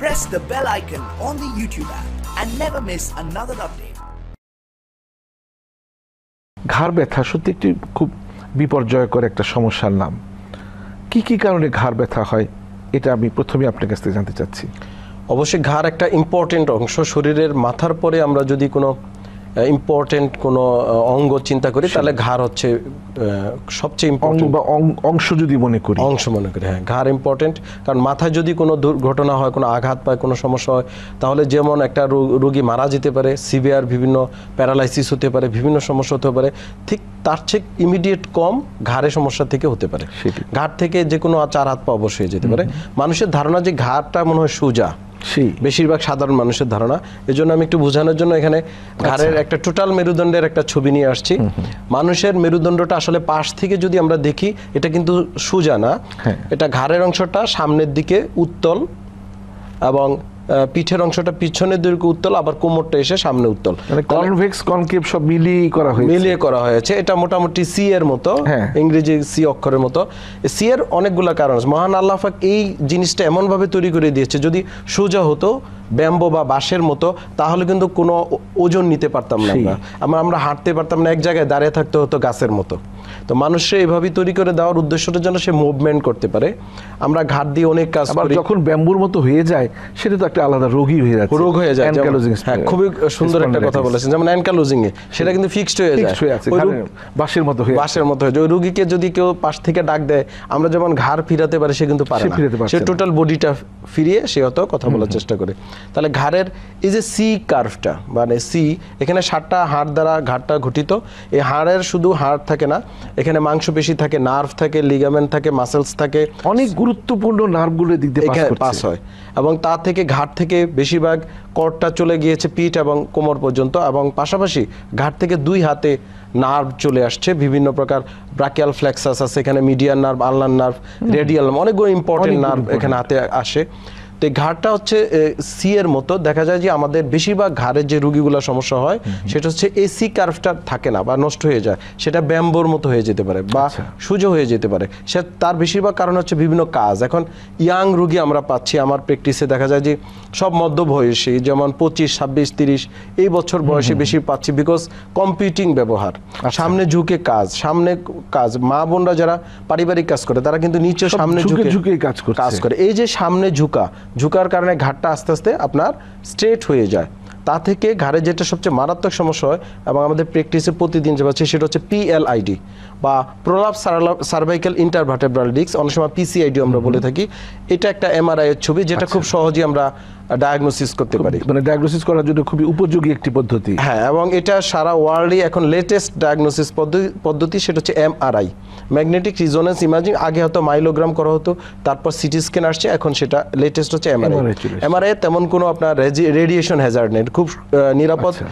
press the bell icon on the YouTube app and never miss another update. ঘাড় ব্যথা সত্যি একটি খুব বিপর্যয়কর একটা সমস্যার নাম কি কি কারণে ঘাড় ব্যথা হয় এটা আমি প্রথমে আপনার কাছ থেকে জানতে চাচ্ছি অবশ্যই ঘাড় একটা ইম্পর্টেন্ট অংশ শরীরের মাথার পরে আমরা যদি কোনো ইম্পর্টেন্ট কোনো অঙ্গ চিন্তা করি তাহলে ঘাড় হচ্ছে সবচেয়ে ইম্পর্টেন্ট বা অংশ যদি মনে করি অংশ মনে করি হ্যাঁ ঘাড় ইম্পর্টেন্ট কারণ মাথায় যদি কোনো দুর্ঘটনা হয় কোনো আঘাত পায় কোনো সমস্যা হয় তাহলে যেমন একটা রোগী মারা যেতে পারে সিভিয়ার বিভিন্ন প্যারালাইসিস হতে পারে বিভিন্ন সমস্যা হতে পারে ঠিক তার চেয়ে ইমিডিয়েট কম ঘাড়ে সমস্যা থেকে হতে পারে ঘাট থেকে যে কোনো চার হাত পা অবশ্যই যেতে পারে মানুষের ধারণা যে ঘাড়টা মনে হয় সোজা বেশিরভাগ সাধারণ মানুষের ধারণা এজন্য আমি একটু বোঝানোর জন্য এখানে আচ্ছা। ঘাড়ের একটা টোটাল মেরুদণ্ডের একটা ছবি নিয়ে আসছি মানুষের মেরুদণ্ডটা আসলে পাশ থেকে যদি আমরা দেখি এটা কিন্তু সোজা না হ্যাঁ। এটা ঘাড়ের অংশটা সামনের দিকে উত্তল এবং পিঠের অংশটা পিছনের দৈর্ঘ্য উত্তল আবার কোমরটা এসে সামনে উত্তল কনভেক্স মানে কনকেভ সব মিলিয়ে করা হয়েছে মিলিয়ে করা হয়েছে এটা মোটামুটি সি এর মতো হ্যাঁ। ইংরেজি সি অক্ষরের মতো সি এর অনেকগুলো কারণ আছে মহান আল্লাহ পাক এই জিনিসটা এমনভাবে তৈরি করে দিয়েছে যদি সোজা হতো ব্যাম্বো বা বাঁশের মতো তাহলে কিন্তু কোনো ওজন নিতে পারতাম না আমরা আমরা হাঁটতে পারতাম না এক জায়গায় দাঁড়িয়ে থাকতে হতো গাছের মতো তো মানুষে এভাবে তৈরি করে দেওয়ার উদ্দেশ্যটা যেন সে মুভমেন্ট করতে পারে আমরা ঘাট দিয়ে অনেক কাজ করি যখন ব্যাম্বুর মতো হয়ে যায় সেটা তো একটা আলাদা রোগী হয়ে যায় রোগ হয়ে যায় অ্যানকালোজিং হ্যাঁ খুবই সুন্দর একটা কথা বলেছেন যেমন অ্যানকালোজিং এ সেটা কিন্তু ফিক্সড হয়ে যায় ওই রোগ বাসের মতো হয়ে বাসের মতো হয়ে যায় ওই রোগীকে যদি কেউ পাশ থেকে ডাক দেয় আমরা যেমন ঘাড় ফিরাতে পারে সে কিন্তু পারে না সে টোটাল বডিটা ফিরিয়ে সে অত কথা বলার চেষ্টা করে তাহলে ঘাড়ের এই যে সি কার্ভটা মানে সি এখানে সাতটা হাড় দ্বারা ঘাড়টা ঘটিত এই হাড়ের শুধু হাড় থাকে না এখানে মাংসপেশি থাকে নার্ভ থাকে লিগামেন্ট থাকে মাসেলস থাকে অনেক গুরুত্বপূর্ণ নার্ভগুলো দিক দিয়ে পাস হয় এবং তা থেকে ঘাট থেকে বেশিরভাগ করটা চলে গিয়েছে পিঠ এবং কোমর পর্যন্ত এবং পাশাপাশি ঘাট থেকে দুই হাতে নার্ভ চলে আসছে বিভিন্ন প্রকার ব্রাকিয়াল ফ্ল্যাক্সাস আছে এখানে median nerve ulnar nerve radial অনেকগুলো ইম্পর্টেন্ট নার্ভ এখানে হাতে আসে তো এই ঘাড়টা হচ্ছে সি এর মতো দেখা যায় যে আমাদের বেশিরভাগ ঘাড়ের যে রুগীগুলো সমস্যা হয় সেটা হচ্ছে এসি সি কার্ভটা থাকে না বা নষ্ট হয়ে যায় সেটা ব্যাম্বোর মতো হয়ে যেতে পারে বা আচ্ছা। সুযোগ হয়ে যেতে পারে সে তার বেশিরভাগ কারণ হচ্ছে বিভিন্ন কাজ এখন ইয়াং রুগী আমরা পাচ্ছি আমার প্র্যাকটিসে দেখা যায় যে সব মধ্যবয়সী যেমন পঁচিশ ছাব্বিশ তিরিশ এই বছর বয়সে বেশি পাচ্ছি বিকজ কম্পিউটিং ব্যবহার আচ্ছা। সামনে ঝুঁকে কাজ সামনে কাজ মা বোনরা যারা পারিবারিক কাজ করে তারা কিন্তু নিচে সামনে ঝুঁকে ঝুঁকে কাজ করে কাজ করে এই যে সামনে ঝুঁকা ঝুঁকার কারণে ঘাটটা আস্তে আস্তে আপনার স্ট্রেট হয়ে যায় তা থেকে ঘাড়ে যেটা সবচেয়ে মারাত্মক সমস্যা হয় এবং আমাদের প্র্যাকটিসে প্রতিদিন যে পাচ্ছি সেটা হচ্ছে পিএলআইডি বা প্রলাপ সার্ভাইকেল ইন্টারভার্টেব্রাল ডিস্ক অনেক সময় পিসিআইডি আমরা বলে থাকি এটা একটা এমআরআই এর ছবি যেটা আচ্ছা। খুব সহজেই আমরা ডায়াগনোসিস করতে পারি মানে ডায়াগনোসিস করার জন্য খুবই উপযোগী একটি পদ্ধতি হ্যাঁ এবং এটা সারা ওয়ার্ল্ডে এখন লেটেস্ট ডায়াগনোসিস পদ্ধতি সেটা হচ্ছে এমআরআই ম্যাগনেটিক রিজোনেন্স ইমাজিং আগে হয়তো মাইলোগ্রাম করা হতো তারপর সিটি স্ক্যান আসছে এখন সেটা লেটেস্ট হচ্ছে এমআরআই এমআরআই তেমন কোনো আপনার রেডিয়েশন হ্যাজার্ড নেই খুব নিরাপদ আচ্ছা।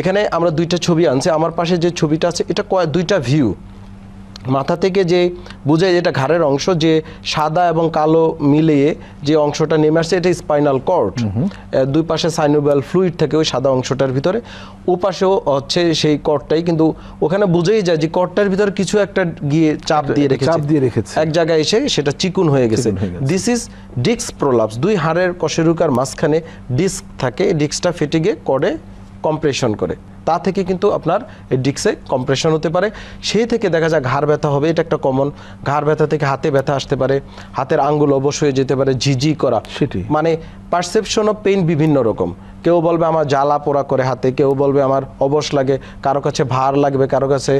এখানে আমরা দুইটা ছবি আনছি আমার পাশে যে ছবিটা আছে এটা কয় দুইটা ভিউ মাথা থেকে যে বুঝায় যেটা ঘাড়ের অংশ যে সাদা এবং কালো মিলিয়ে যে অংশটা নেমে আসছে এটা স্পাইনাল কর্ড দুই পাশে সাইনোবেল ফ্লুইড থাকে ওই সাদা অংশটার ভিতরে ও পাশেও হচ্ছে সেই কর্ডটাই কিন্তু ওখানে বুঝেই যায় যে কর্ডটার ভিতরে কিছু একটা গিয়ে চাপ দিয়ে রেখেছে চাপ দিয়ে রেখেছে এক জায়গায় এসে সেটা চিকুন হয়ে গেছে দিস ইজ ডিস্ক প্রোলাপস দুই হাড়ের কশেরুকার মাঝখানে ডিস্ক থাকে ডিস্কটা ফেটে গিয়ে করে কম্প্রেশন করে তা থেকে কিন্তু আপনার ডিক্সে কম্প্রেশন হতে পারে সেই থেকে দেখা যায় ঘাড় ব্যথা হবে এটা একটা কমন ঘাড় ব্যথা থেকে হাতে ব্যথা আসতে পারে হাতের আঙ্গুল অবশ হয়ে যেতে পারে ঝিঝি করা সেটি মানে পারসেপশন অফ পেইন বিভিন্ন রকম কেউ বলবে আমার জ্বালা পোড়া করে হাতে কেউ বলবে আমার অবস লাগে কারো কাছে ভার লাগবে কারো কাছে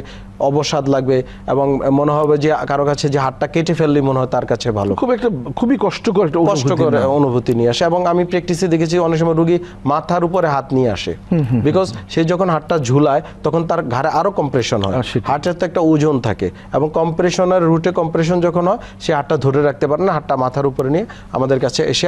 অবসাদ লাগবে এবং মনে হবে যে কারো কাছে যে হাতটা কেটে ফেললে মনে হয় তার কাছে ভালো খুব একটা খুবই কষ্টকর একটা কষ্টকর অনুভূতি নিয়ে আসে এবং আমি প্র্যাকটিসে দেখেছি অনেক সময় রুগী মাথার উপরে হাত নিয়ে আসে বিকজ সে যখন হাতটা ঝুলায় তখন তার ঘাড়ে আরও কম্প্রেশন হয় হাটের তো একটা ওজন থাকে এবং কম্প্রেশনের রুটে কম্প্রেশন যখন হয় সে হাতটা ধরে রাখতে পারে না হাতটা মাথার উপরে নিয়ে আমাদের কাছে এসে